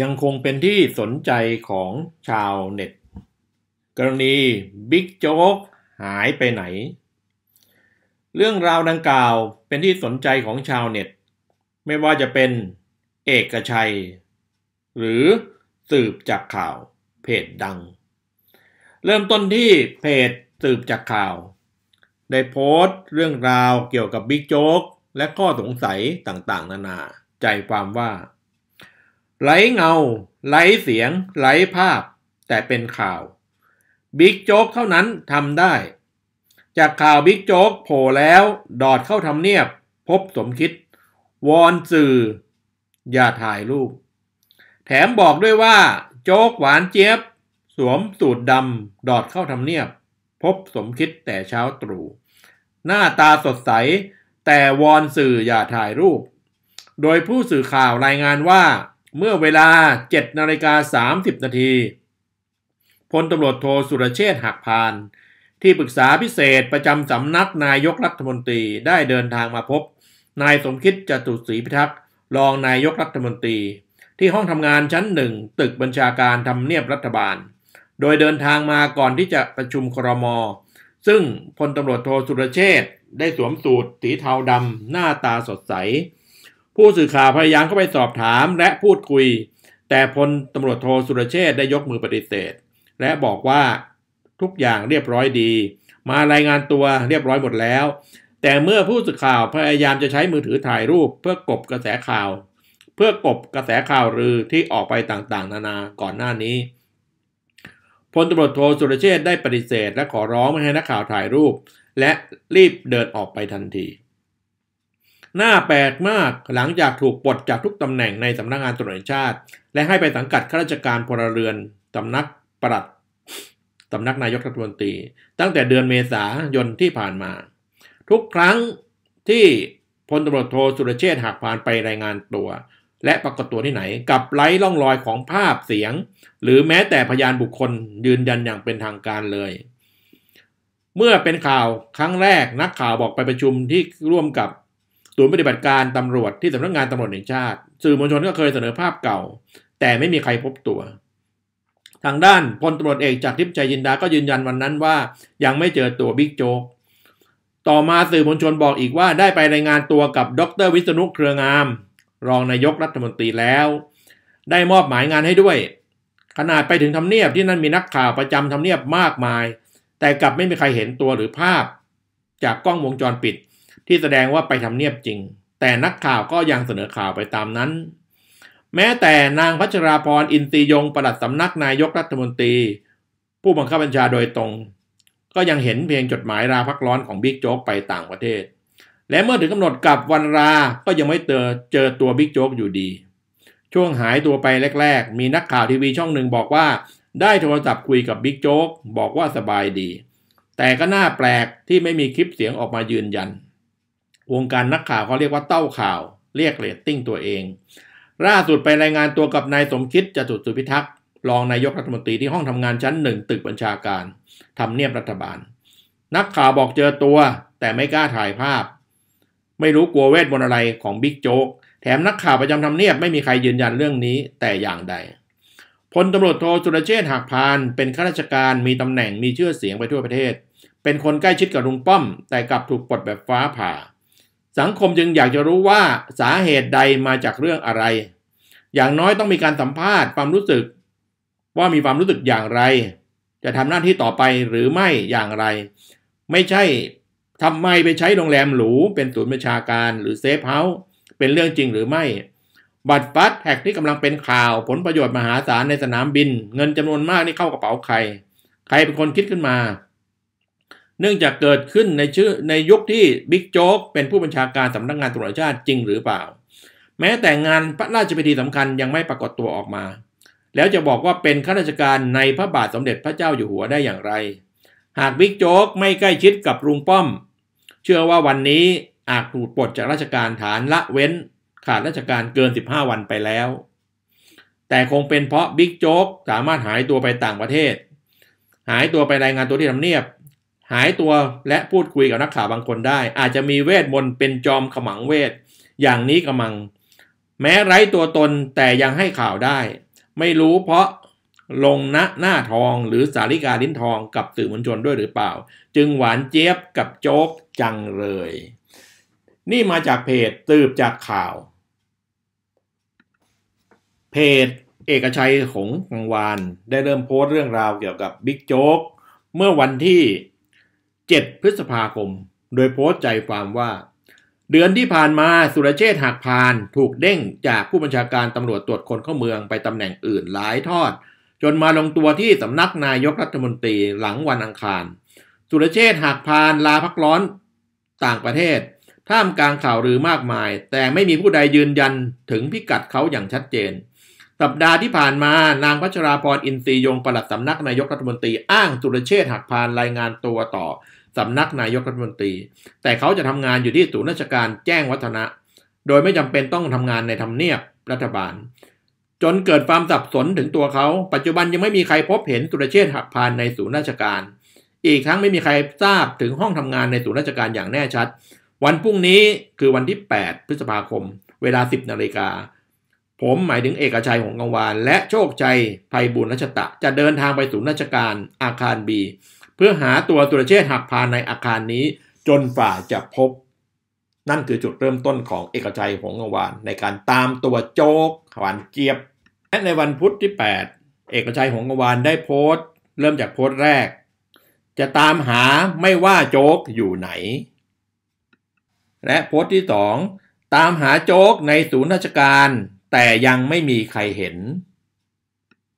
ยังคงเป็นที่สนใจของชาวเน็ต กรณีบิ๊กโจ๊กหายไปไหน เรื่องราวดังกล่าวเป็นที่สนใจของชาวเน็ต ไม่ว่าจะเป็น เอกชัย หรือสืบจากข่าวเพจดัง เริ่มต้นที่เพจสืบจากข่าว ได้โพสต์ เรื่องราวเกี่ยวกับบิ๊กโจ๊กและข้อสงสัย ต่างๆ นานา ใจความว่าไหลเงา ไหลเสียง ไหลภาพ แต่เป็นข่าวบิ๊กโจ๊กเท่านั้นทำได้ จากข่าวบิ๊กโจ๊ก โผล่แล้ว ดอดเข้าทำเนียบ พบสมคิดวอนสื่อ อย่าถ่ายรูป แถมบอกด้วยว่า โจ๊กหวานเจี๊ยบสวมสูตรดำดอดเข้าทำเนียบ พบสมคิดแต่เช้าตรู่หน้าตาสดใส แต่วอนสื่ออย่าถ่ายรูป โดยผู้สื่อข่าวรายงานว่าเมื่อเวลา7นาฬิกา30นาทีพลตำรวจโทสุรเชษหักพาน ที่ปรึกษาพิเศษประจำสำนักนายกรัฐมนตรีได้เดินทางมาพบ นายสมคิดจตุศรีพิทักษ์รองนายกรัฐมนตรี ที่ห้องทำงานชั้นหนึ่งตึกบัญชาการทำเนียบรัฐบาล โดยเดินทางมาก่อนที่จะประชุมครม ซึ่งพลตำรวจโทสุรเชษได้สวมสูทสีเทาดำหน้าตาสดใสผู้สื่อข่าวพยายามเข้าไปสอบถามและพูดคุย แต่พลตำรวจโทสุรเชษได้ยกมือปฏิเสธ และบอกว่าทุกอย่างเรียบร้อยดี มารายงานตัวเรียบร้อยหมดแล้ว แต่เมื่อผู้สื่อข่าวพยายามจะใช้มือถือถ่ายรูปเพื่อกบกระแสข่าว เพื่อกบกระแสข่าวรือที่ออกไปต่างๆ นานา ก่อนหน้านี้พลตำรวจโทสุรเชษได้ปฏิเสธ และขอร้องไม่ให้นักข่าวถ่ายรูป และรีบเดินออกไปทันทีน่าแปลกมากหลังจากถูกปลดจากทุกตำแหน่งในสำนักงงานตำรวจแห่งชาติ และให้ไปสังกัดข้าราชการพลเรือนสำนักปลัดสำนักนายกรัฐมนตรี ตั้งแต่เดือนเมษายนที่ผ่านมา ทุกครั้งที่พลตำรวจโทสุรเชษฐ์หักพานไปรายงานตัว และปรากฏตัวที่ไหน กับไร้ล่องรอยของภาพเสียง หรือแม้แต่พยานบุคคลยืนยันอย่างเป็นทางการเลย เมื่อเป็นข่าวครั้งแรกนักข่าวบอกไปประชุมที่ร่วมกับศูนย์ปฏิบัติการตำรวจที่สำนักงานตำรวจแห่งชาติ สื่อมวลชนก็เคยเสนอภาพเก่า แต่ไม่มีใครพบตัว ทางด้าน พลตำรวจเอกจากทิพย์ชัยยินดาก็ยืนยันวันนั้นว่า ยังไม่เจอตัวบิ๊กโจ๊กต่อมาสื่อมวลชนบอกอีกว่า ได้ไปรายงานตัวกับดร วิษณุเครืองาม รองนายกรัฐมนตรีแล้ว ได้มอบหมายงานให้ด้วยขนาดไปถึงทำเนียบที่นั่นมีนักข่าวประจำทำเนียบมากมาย แต่กลับไม่มีใครเห็นตัวหรือภาพ จากกล้องวงจรปิดที่แสดงว่าไปทำเนียบจริง แต่นักข่าวก็ยังเสนอข่าวไปตามนั้น แม้แต่นางพัชราพรอินทรียงประลัดสำนักนายกรัฐมนตรี ผู้บังคับบัญชาโดยตรง ก็ยังเห็นเพียงจดหมายลาพักร้อนของบิ๊กโจ๊กไปต่างประเทศ และเมื่อถึงกำหนดกับวันลาก็ยังไม่เจอเจอตัวบิ๊กโจ๊กอยู่ดี ช่วงหายตัวไปแรกๆ มีนักข่าวทีวีช่องหนึ่งบอกว่าได้โทรศัพท์คุยกับบิ๊กโจ๊กบอกว่าสบายดี แต่ก็น่าแปลกที่ไม่มีคลิปเสียงออกมายืนยันวงการนักข่าวเขาเรียกว่าเต้าข่าวเรียกเรตติ้งตัวเอง ล่าสุดไปรายงานตัวกับนายสมคิดจตุสุพิทักษ์รองนายกรัฐมนตรีที่ห้องทำงานชั้นหนึ่งตึกบัญชาการทำเนียบรัฐบาล นักข่าวบอกเจอตัวแต่ไม่กล้าถ่ายภาพ ไม่รู้กลัวเวทมนต์อะไรของบิ๊กโจ๊กแถมนักข่าวประจำทำเนียบไม่มีใครยืนยันเรื่องนี้แต่อย่างใดพลตำรวจโทจุลเชษฐ์หักพาน เป็นข้าราชการมีตำแหน่งมีชื่อเสียงไปทั่วประเทศ เป็นคนใกล้ชิดกับลุงป้อม แต่กลับถูกปลดแบบฟ้าผ่าสังคมจึงอยากจะรู้ว่าสาเหตุใดมาจากเรื่องอะไร อย่างน้อยต้องมีการสัมภาษณ์ความรู้สึก ว่ามีความรู้สึกอย่างไร จะทำหน้าที่ต่อไปหรือไม่อย่างไร ไม่ใช่ทำไมไปใช้โรงแรมหรูเป็นศูนย์ประชาการ หรือเซฟเฮาส์เป็นเรื่องจริงหรือไม่ บัตรฟัสแท็กที่กำลังเป็นข่าว ผลประโยชน์มหาศาลในสนามบิน เงินจำนวนมากนี่เข้ากระเป๋าใคร ใครเป็นคนคิดขึ้นมาเนื่องจากเกิดขึ้นในชื่อในยุคที่บิ๊กโจ๊กเป็นผู้บัญชาการสำนักงงานตำรวจชาติจริงหรือเปล่า แม้แต่งานพระราชพิธีสำคัญยังไม่ปรากฏตัวออกมา แล้วจะบอกว่าเป็นข้าราชการในพระบาทสมเด็จพระเจ้าอยู่หัวได้อย่างไร หากบิ๊กโจ๊กไม่ใกล้ชิดกับลุงป้อม เชื่อว่าวันนี้อาจถูกปลดจากราชการฐานละเว้นขาดราชการเกิน 15 วันไปแล้ว แต่คงเป็นเพราะบิ๊กโจ๊กสามารถหายตัวไปต่างประเทศ หายตัวไปรายงานตัวที่ทำเนียบหายตัวและพูดคุยกับนักข่าวบางคนได้ อาจจะมีเวทมนต์เป็นจอมขมังเวทอย่างนี้กำมัง แม้ไร้ตัวตนแต่ยังให้ข่าวได้ ไม่รู้เพราะลงณหน้าทองหรือสาริกาลิ้นทองกับสื่อมวลชนด้วยหรือเปล่า จึงหวานเจี๊ยบกับโจ๊กจังเลย นี่มาจากเพจตืบจากข่าว เพจเอกชัยของกังวาน ได้เริ่มโพสต์เรื่องราวเกี่ยวกับบิ๊กโจ๊กเมื่อวันที่7พฤษภาคม โดยโพสต์ใจความว่าเดือนที่ผ่านมาสุรเชษฐ์หักพานถูกเด้งจากผู้บัญชาการตำรวจตรวจคนเข้าเมืองไปตำแหน่งอื่นหลายทอด จนมาลงตัวที่สำนักนายกรัฐมนตรีหลังวันอังคาร สุรเชษฐ์หักพานลาพักร้อนต่างประเทศ ท่ามกลางข่าวลือมากมาย แต่ไม่มีผู้ใดยืนยันถึงพิกัดเขาอย่างชัดเจน สัปดาห์ที่ผ่านมานางพัชราพรอินทรียงปลัดสำนักนายกรัฐมนตรีอ้างสุรเชษฐ์หักพานรายงานตัวต่อสำนักนายกรัฐมนตรี แต่เขาจะทำงานอยู่ที่ศูนย์ราชการแจ้งวัฒนะ โดยไม่จำเป็นต้องทำงานในทำเนียบรัฐบาล จนเกิดความสับสนถึงตัวเขาปัจจุบันยังไม่มีใครพบเห็นสุรเชษฐ์หักพานในศูนย์ราชการ อีกทั้งไม่มีใครทราบถึงห้องทำงานในศูนย์ราชการอย่างแน่ชัด วันพรุ่งนี้คือวันที่ 8 พฤษภาคม เวลา 10นาฬิกาผมหมายถึงเอกชัยหงกังวานและโชคชัยภัยบุญรัชตะจะเดินทางไปศูนย์ราชการอาคารบีเพื่อหาตัวตุรเชษหักพานในอาคารนี้จนฝ่าจะพบ นั่นคือจุดเริ่มต้นของเอกชัย หงวานในการตามตัวโจกหวานเจี๊ยบและในวันพุธที่ 8 เอกชัยหงวานได้โพสต์ เริ่มจากโพสต์แรก จะตามหาไม่ว่าโจกอยู่ไหน และโพสต์ที่ 2 ตามหาโจกในศูนย์ราชการ แต่ยังไม่มีใครเห็น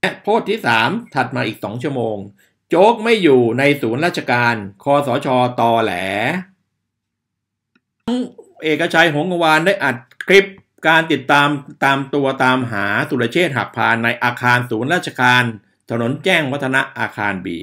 และโพสต์ที่ 3 ถัดมาอีก2ชั่วโมงโจ๊ก ไม่อยู่ในศูนย์ราชการ คอสชตอแหล เอกชัยหงวาน ได้อัดคลิปการติดตามตามตัวตามหาสุรเชษหักพานในอาคารศูนย์ราชการ ถนนแจ้งวัฒนะอาคารบี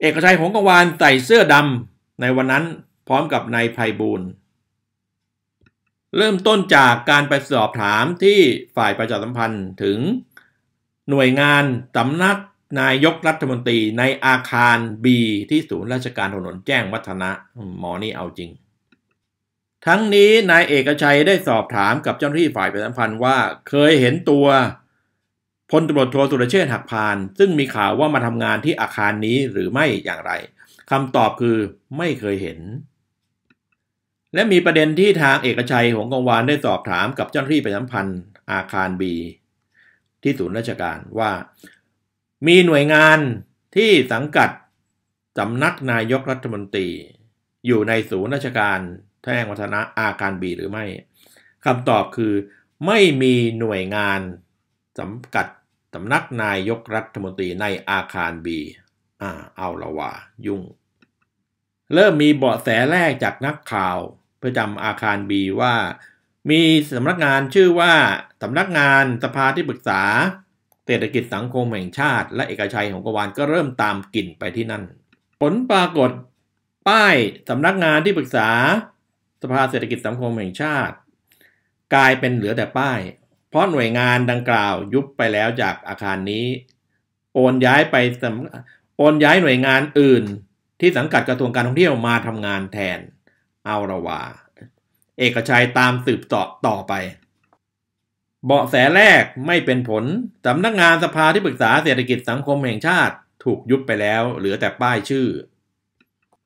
เอกชัย หงกวานใส่เสื้อดำในวันนั้นพร้อมกับนายไพบูลเริ่มต้นจากการไปสอบถามที่ฝ่ายประชาสัมพันธ์ถึง หน่วยงานสำนักนายกรัฐมนตรีในอาคารบีที่ศูนย์ราชการถนนแจ้งวัฒนะหมอนี่เอาจริง ทั้งนี้นายเอกชัยได้สอบถามกับเจ้าหน้าที่ฝ่ายประชาสัมพันธ์ว่าเคยเห็นตัวพลตำรวจโทสุรเชษฐ์หักพานซึ่งมีข่าวว่ามาทำงานที่อาคารนี้หรือไม่อย่างไรคำตอบคือไม่เคยเห็น และมีประเด็นที่ทางเอกชัยหงกองวานได้สอบถามกับเจ้าหน้าที่ประชาสัมพันธ์อาคารบีที่ศูนย์ราชการว่ามีหน่วยงานที่สังกัดสำนักนายกรัฐมนตรี อยู่ในศูนย์ราชการแท่งวัฒนะอาการบีหรือไม่คำตอบคือ ไม่มีหน่วยงานสังกัดสำนักนายกรัฐมนตรีในอาคารบีอ่าเอาละว่ายุ่งเริ่มมีเบาะแสแรกจากนักข่าวประจำอาคารบีว่า มีสำนักงานชื่อว่าสำนักงานสภาที่ปรึกษาเศรษฐกิจสังคมแห่งชาติ และเอกชัยของกวานก็เริ่มตามกลิ่นไปที่นั่น ผลปรากฏ ป้ายสำนักงานที่ปรึกษาสภาเศรษฐกิจสังคมแห่งชาติ กลายเป็นเหลือแต่ป้าย เพราะหน่วยงานดังกล่าวยุบไปแล้วจากอาคารนี้ โอนย้ายไปโอนย้ายหน่วยงานอื่น ที่สังกัดกระทรวงการท่องเที่ยวมาทำงานแทนเอาระวาเอกชัยตามสืบต่อต่อไปเบาะแสแรกไม่เป็นผล สำนักงานสภาที่ปรึกษาเศรษฐกิจสังคมแห่งชาติ ถูกยุบไปแล้วเหลือแต่ป้ายชื่อ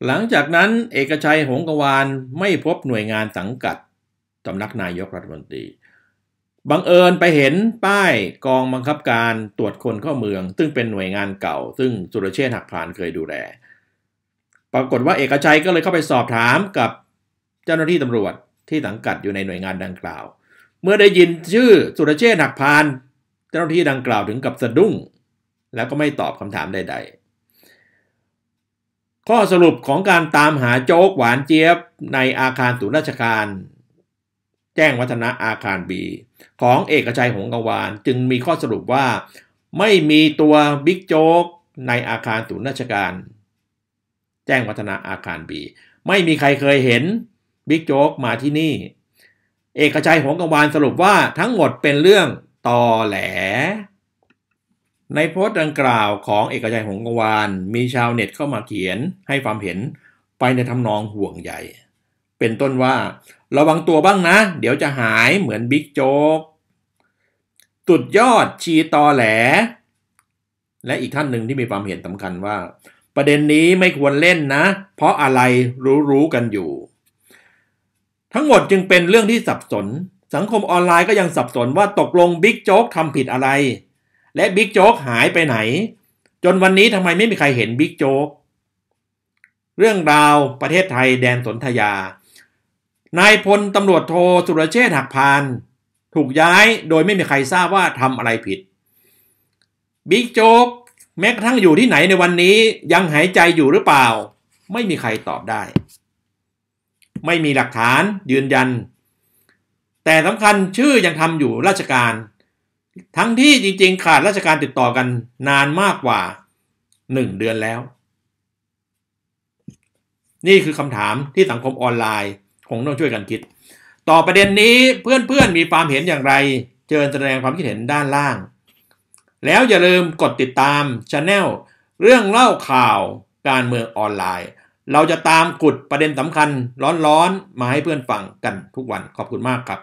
หลังจากนั้นเอกชัยหงกวานไม่พบหน่วยงานสังกัดสำนักนายกรัฐมนตรี บังเอิญไปเห็นป้ายกองบังคับการตรวจคนเข้าเมือง ซึ่งเป็นหน่วยงานเก่า ซึ่งสุรเชษฐ์หักพานเคยดูแล ปรากฏว่าเอกชัยก็เลยเข้าไปสอบถามกับเจ้าหน้าที่ตำรวจที่สังกัดอยู่ในหน่วยงานดังกล่าวเมื่อได้ยินชื่อสุรเชษฐ์หักพาน เจ้าหน้าที่ดังกล่าวถึงกับสะดุ้ง แล้วก็ไม่ตอบคำถามใดๆข้อสรุปของการตามหาโจ๊กหวานเจี๊ยบ ในอาคารตูนราชการ แจ้งวัฒนะอาคารบีของเอกชัยหงกวานจึงมีข้อสรุปว่าไม่มีตัวบิ๊กโจ๊กในอาคารตูนราชการ แจ้งวัฒนะอาคารบีไม่มีใครเคยเห็นบิ๊กโจ๊กมาที่นี่เอกชัยหงกังวานสรุปว่าทั้งหมดเป็นเรื่องตอแหล ในโพสต์ดังกล่าวของเอกชัยหงกังวานมีชาวเน็ตเข้ามาเขียนให้ความเห็นไปในทำนองห่วงใหญ่ เป็นต้นว่า ระวังตัวบ้างนะ เดี๋ยวจะหายเหมือนบิ๊กโจ๊กตุดยอดชีตอแหล และอีกท่านหนึ่งที่มีความเห็นสำคัญว่า ประเด็นนี้ไม่ควรเล่นนะ เพราะอะไรรู้ๆกันอยู่ทั้งหมดจึงเป็นเรื่องที่สับสน สังคมออนไลน์ก็ยังสับสนว่าตกลงบิ๊กโจ๊กทำผิดอะไร และบิ๊กโจ๊กหายไปไหน จนวันนี้ทำไมไม่มีใครเห็นบิ๊กโจ๊กเรื่องราวประเทศไทยแดนสนธยานายพลตำรวจโทสุรเชษฐ์หักพานถูกย้ายโดยไม่มีใครทราบว่าทำอะไรผิดบิ๊กโจ๊กแม้กระทั่งอยู่ที่ไหนในวันนี้ยังหายใจอยู่หรือเปล่า ไม่มีใครตอบได้ไม่มีหลักฐานยืนยัน แต่สำคัญชื่อยังทำอยู่ราชการ ทั้งที่จริงๆขาดราชการติดต่อกันนานมากกว่า 1 เดือนแล้ว นี่คือคำถามที่สังคมออนไลน์คงต้องช่วยกันคิด ต่อประเด็นนี้เพื่อนๆมีความเห็นอย่างไร เจิญแสดงความคิดเห็นด้านล่าง แล้วอย่าลืมกดติดตามช anel เรื่องเล่าข่าวการเมืองออนไลน์เราจะตามกุดประเด็นสำคัญร้อนๆมาให้เพื่อนฟังกันทุกวันขอบคุณมากครับ